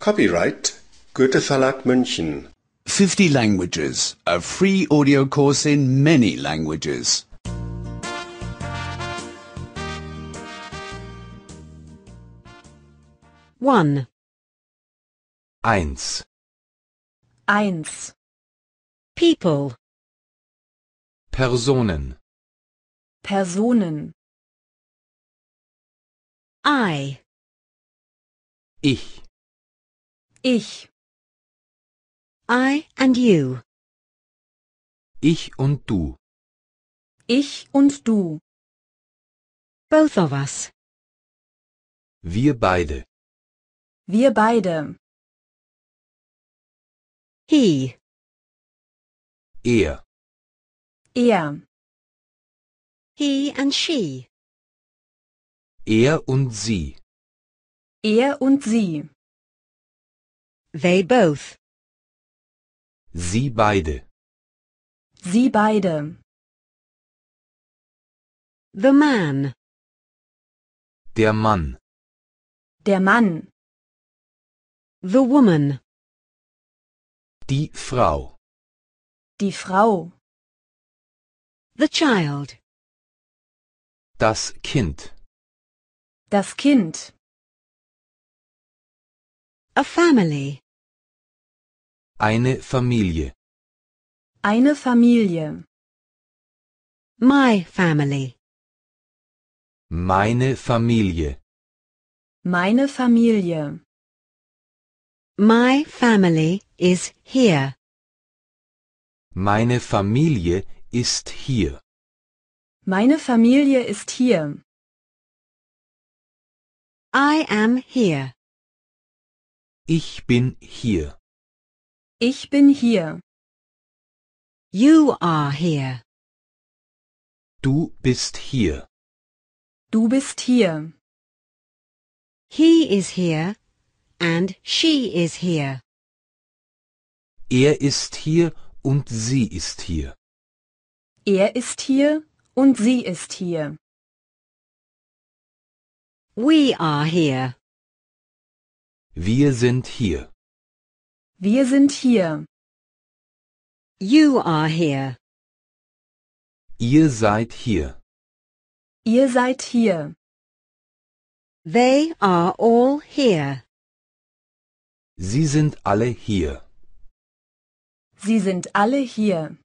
Copyright Goethe Verlag München. 50 languages, a free audio course in many languages. One. Eins. Eins. People. Personen. Personen. I. Ich. Ich. I and you. Ich und du. Ich und du. Both of us. Wir beide. Wir beide. He. Er. Er. He and she. Er und sie. Er und sie. They both. Sie beide. Sie beide. The man. Der Mann. Der Mann. The woman. Die Frau. Die Frau. The child. Das Kind. Das Kind. A family. Eine Familie. Eine Familie. My family. Meine Familie. Meine Familie. My family is here. Meine Familie ist hier. Meine Familie ist hier. I am here. Ich bin hier. Ich bin hier. You are here. Du bist hier. Du bist hier. He is here and she is here. Er ist hier und sie ist hier. Er ist hier und sie ist hier. We are here. Wir sind hier. Wir sind hier. You are here. Ihr seid hier. Ihr seid hier. They are all here. Sie sind alle hier. Sie sind alle hier.